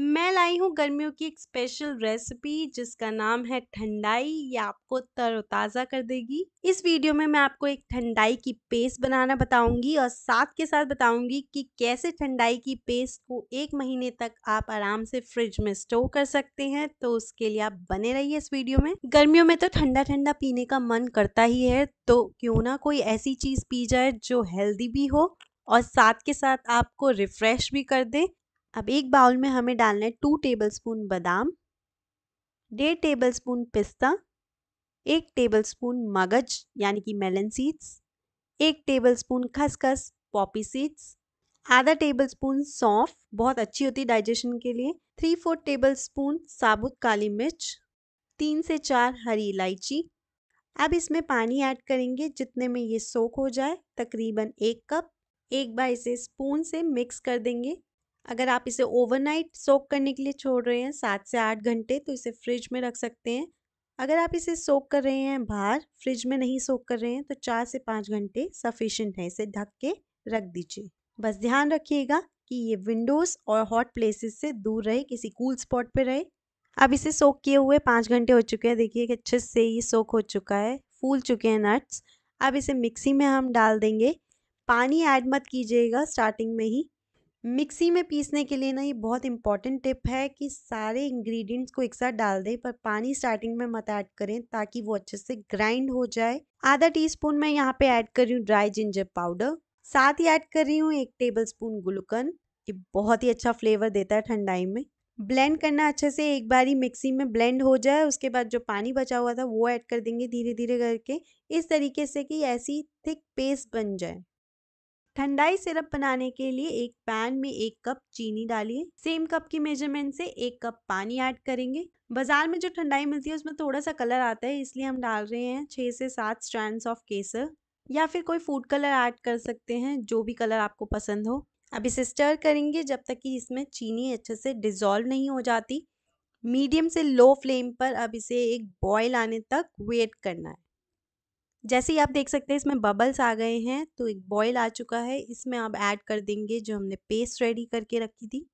मैं लाई हूँ गर्मियों की एक स्पेशल रेसिपी जिसका नाम है ठंडाई ये आपको तरोताज़ा कर देगी इस वीडियो में मैं आपको एक ठंडाई की पेस्ट बनाना बताऊंगी और साथ के साथ बताऊंगी कि कैसे ठंडाई की पेस्ट को एक महीने तक आप आराम से फ्रिज में स्टोर कर सकते हैं तो उसके लिए आप बने रहिए इस वीडियो में गर्मियों में तो ठंडा ठंडा पीने का मन करता ही है तो क्यों ना कोई ऐसी चीज़ पी जाए जो हेल्दी भी हो और साथ के साथ आपको रिफ्रेश भी कर दे अब एक बाउल में हमें डालना है टू टेबलस्पून बादाम डेढ़ टेबलस्पून पिस्ता एक टेबलस्पून मगज यानी कि मेलन सीड्स एक टेबलस्पून खसखस पॉपी सीड्स आधा टेबल स्पून सौंफ बहुत अच्छी होती है डाइजेशन के लिए थ्री फोर टेबल स्पून साबुत काली मिर्च तीन से चार हरी इलायची अब इसमें पानी ऐड करेंगे जितने में ये सोख हो जाए तकरीबन एक कप एक बार इसे स्पून से मिक्स कर देंगे अगर आप इसे ओवरनाइट सोक करने के लिए छोड़ रहे हैं सात से आठ घंटे तो इसे फ्रिज में रख सकते हैं अगर आप इसे सोक कर रहे हैं बाहर फ्रिज में नहीं सोक कर रहे हैं तो चार से पाँच घंटे सफिशेंट है इसे ढक के रख दीजिए बस ध्यान रखिएगा कि ये विंडोज़ और हॉट प्लेसेस से दूर रहे किसी कूल स्पॉट पे रहे अब इसे सोक किए हुए पाँच घंटे हो चुके हैं देखिए कि अच्छे से ये सोक हो चुका है फूल चुके हैं नट्स अब इसे मिक्सी में हम डाल देंगे पानी ऐड मत कीजिएगा स्टार्टिंग में ही मिक्सी में पीसने के लिए ना ये बहुत इंपॉर्टेंट टिप है कि सारे इंग्रेडिएंट्स को एक साथ डाल दें पर पानी स्टार्टिंग में मत ऐड करें ताकि वो अच्छे से ग्राइंड हो जाए आधा टीस्पून मैं यहाँ पे ऐड कर रही हूँ ड्राई जिंजर पाउडर साथ ही ऐड कर रही हूँ एक टेबल स्पून गुलकन ये बहुत ही अच्छा फ्लेवर देता है ठंडाई में ब्लेंड करना अच्छे से एक बार ही मिक्सी में ब्लेंड हो जाए उसके बाद जो पानी बचा हुआ था वो ऐड कर देंगे धीरे धीरे करके इस तरीके से कि ऐसी थिक पेस्ट बन जाए ठंडाई सिरप बनाने के लिए एक पैन में एक कप चीनी डालिए सेम कप की मेजरमेंट से एक कप पानी ऐड करेंगे बाजार में जो ठंडाई मिलती है उसमें थोड़ा सा कलर आता है इसलिए हम डाल रहे हैं छः से सात स्ट्रैंड ऑफ केसर या फिर कोई फूड कलर ऐड कर सकते हैं जो भी कलर आपको पसंद हो अब इसे स्टर करेंगे जब तक कि इसमें चीनी अच्छे से डिज़ोल्व नहीं हो जाती मीडियम से लो फ्लेम पर अब इसे एक बॉयल आने तक वेट करना है जैसे ही आप देख सकते हैं इसमें बबल्स आ गए हैं तो एक बॉईल आ चुका है इसमें आप ऐड कर देंगे जो हमने पेस्ट रेडी करके रखी थी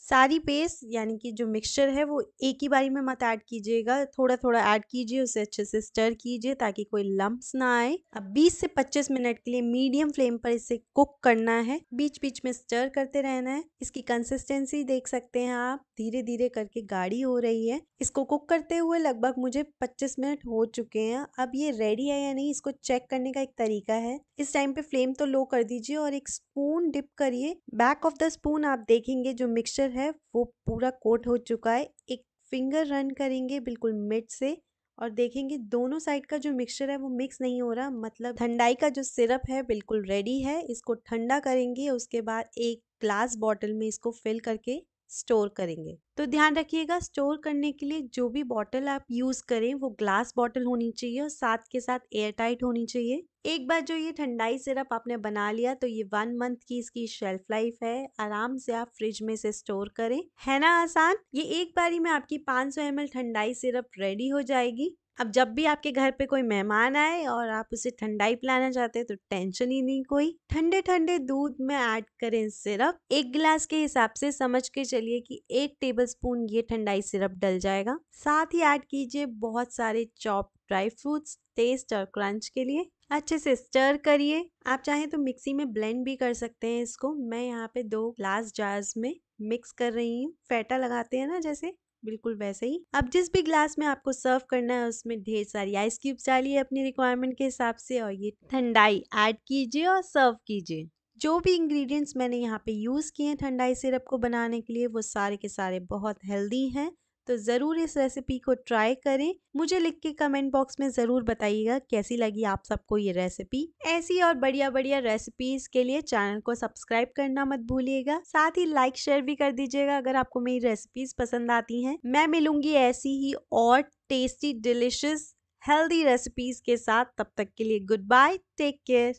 सारी पेस्ट यानी कि जो मिक्सचर है वो एक ही बारी में मत ऐड कीजिएगा थोड़ा थोड़ा ऐड कीजिए उसे अच्छे से स्टर कीजिए ताकि कोई लम्ब्स ना आए अब 20 से 25 मिनट के लिए मीडियम फ्लेम पर इसे कुक करना है बीच बीच में स्टर करते रहना है इसकी कंसिस्टेंसी देख सकते हैं आप धीरे धीरे करके गाढ़ी हो रही है इसको कुक करते हुए लगभग मुझे पच्चीस मिनट हो चुके हैं अब ये रेडी है या नहीं इसको चेक करने का एक तरीका है इस टाइम पे फ्लेम तो लो कर दीजिए और एक स्पून डिप करिए बैक ऑफ द स्पून आप देखेंगे जो मिक्सचर फिंगर है वो पूरा कोट हो चुका है एक फिंगर रन करेंगे बिल्कुल मिड से और देखेंगे दोनों साइड का जो मिक्सचर है वो मिक्स नहीं हो रहा मतलब ठंडाई का जो सिरप है बिल्कुल रेडी है इसको ठंडा करेंगे उसके बाद एक ग्लास बॉटल में इसको फिल करके स्टोर करेंगे तो ध्यान रखिएगा स्टोर करने के लिए जो भी बॉटल आप यूज़ करें वो ग्लास बॉटल होनी चाहिए और साथ के साथ एयर टाइट होनी चाहिए एक बार जो ये ठंडाई सिरप आपने बना लिया तो ये वन मंथ की इसकी शेल्फ लाइफ है आराम से आप फ्रिज में से स्टोर करें है ना आसान ये एक बारी में आपकी 500 सौ ठंडाई सिरप रेडी हो जाएगी अब जब भी आपके घर पे कोई मेहमान आए और आप उसे ठंडाई पिलाना चाहते हैं तो टेंशन ही नहीं कोई ठंडे ठंडे दूध में ऐड करें सिरप एक गिलास के हिसाब से समझ के चलिए कि एक टेबल स्पून ये ठंडाई सिरप डल जाएगा साथ ही ऐड कीजिए बहुत सारे चॉप ड्राई फ्रूट्स टेस्ट और क्रंच के लिए अच्छे से स्टर करिए आप चाहें तो मिक्सी में ब्लेंड भी कर सकते हैं इसको मैं यहाँ पे दो ग्लास जार्स में मिक्स कर रही हूँ फेटा लगाते हैं ना जैसे बिल्कुल वैसे ही अब जिस भी ग्लास में आपको सर्व करना है उसमें ढेर सारी आइस क्यूब्स डालिए अपनी रिक्वायरमेंट के हिसाब से और ये ठंडाई ऐड कीजिए और सर्व कीजिए जो भी इंग्रेडिएंट्स मैंने यहाँ पे यूज़ किए हैं ठंडाई सिरप को बनाने के लिए वो सारे के सारे बहुत हेल्दी हैं तो ज़रूर इस रेसिपी को ट्राई करें मुझे लिख के कमेंट बॉक्स में ज़रूर बताइएगा कैसी लगी आप सबको ये रेसिपी ऐसी और बढ़िया बढ़िया रेसिपीज के लिए चैनल को सब्सक्राइब करना मत भूलिएगा साथ ही लाइक शेयर भी कर दीजिएगा अगर आपको मेरी रेसिपीज पसंद आती हैं मैं मिलूंगी ऐसी ही और टेस्टी डिलिशियस हेल्दी रेसिपीज के साथ तब तक के लिए गुड बाय टेक केयर